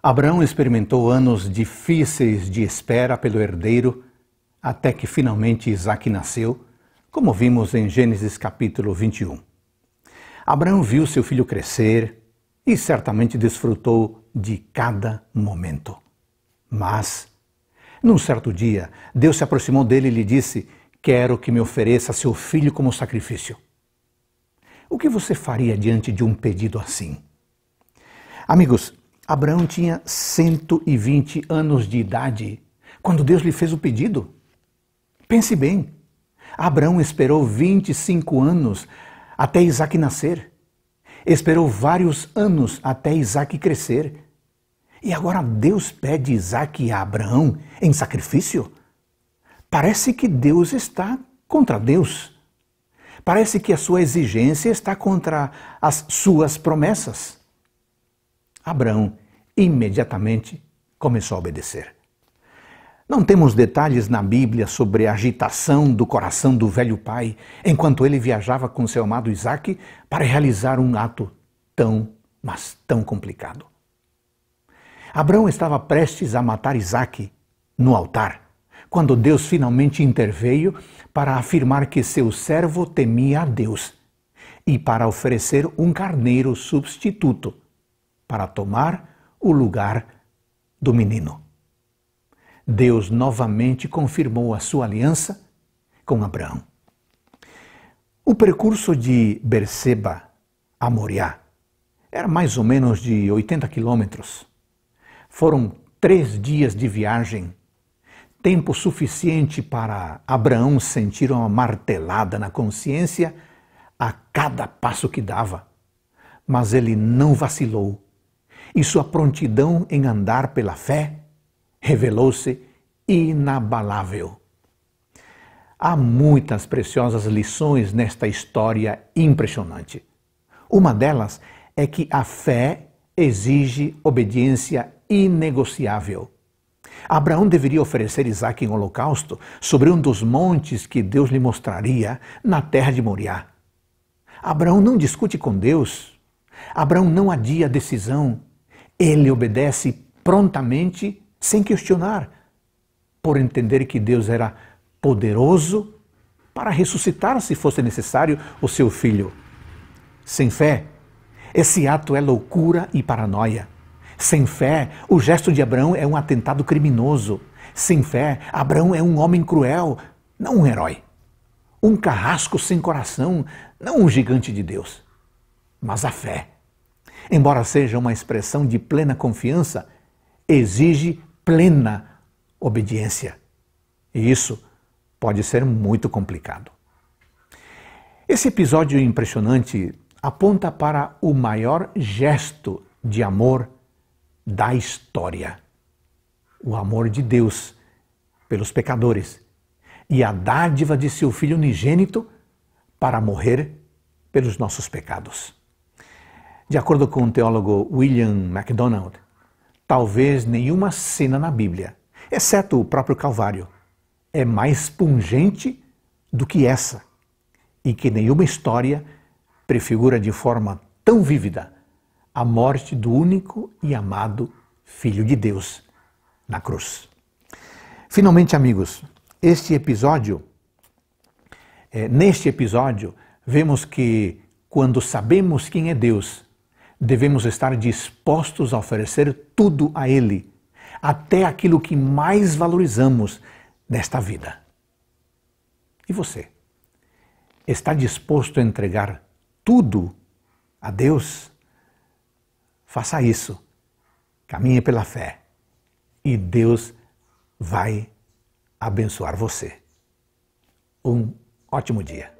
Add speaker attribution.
Speaker 1: Abraão experimentou anos difíceis de espera pelo herdeiro, até que finalmente Isaac nasceu, como vimos em Gênesis capítulo 21. Abraão viu seu filho crescer e certamente desfrutou de cada momento. Mas, num certo dia, Deus se aproximou dele e lhe disse: Quero que me ofereça seu filho como sacrifício. O que você faria diante de um pedido assim? Amigos, Abraão tinha 120 anos de idade quando Deus lhe fez o pedido. Pense bem. Abraão esperou 25 anos até Isaac nascer. Esperou vários anos até Isaac crescer. E agora Deus pede Isaac a Abraão em sacrifício? Parece que Deus está contra Deus. Parece que a sua exigência está contra as suas promessas. Abraão imediatamente começou a obedecer. Não temos detalhes na Bíblia sobre a agitação do coração do velho pai enquanto ele viajava com seu amado Isaac para realizar um ato tão, mas tão complicado. Abraão estava prestes a matar Isaac no altar, quando Deus finalmente interveio para afirmar que seu servo temia a Deus e para oferecer um carneiro substituto para tomar o lugar do menino. Deus novamente confirmou a sua aliança com Abraão. O percurso de Berseba a Moriá era mais ou menos de 80 quilômetros. Foram três dias de viagem, tempo suficiente para Abraão sentir uma martelada na consciência a cada passo que dava. Mas ele não vacilou e sua prontidão em andar pela fé revelou-se inabalável. Há muitas preciosas lições nesta história impressionante. Uma delas é que a fé exige obediência inegociável. Abraão deveria oferecer Isaac em holocausto sobre um dos montes que Deus lhe mostraria na terra de Moriá. Abraão não discute com Deus. Abraão não adia a decisão. Ele obedece prontamente, sem questionar, por entender que Deus era poderoso para ressuscitar, se fosse necessário, o seu filho. Sem fé, esse ato é loucura e paranoia. Sem fé, o gesto de Abraão é um atentado criminoso. Sem fé, Abraão é um homem cruel, não um herói. Um carrasco sem coração, não um gigante de Deus. Mas a fé embora seja uma expressão de plena confiança, exige plena obediência. E isso pode ser muito complicado. Esse episódio impressionante aponta para o maior gesto de amor da história: o amor de Deus pelos pecadores e a dádiva de seu Filho unigênito para morrer pelos nossos pecados. De acordo com o teólogo William MacDonald, talvez nenhuma cena na Bíblia, exceto o próprio Calvário, é mais pungente do que essa, e que nenhuma história prefigura de forma tão vívida a morte do único e amado Filho de Deus na cruz. Finalmente, amigos, este episódio, é, neste episódio, vemos que quando sabemos quem é Deus devemos estar dispostos a oferecer tudo a Ele, até aquilo que mais valorizamos desta vida. E você? Está disposto a entregar tudo a Deus? Faça isso. Caminhe pela fé e Deus vai abençoar você. Um ótimo dia.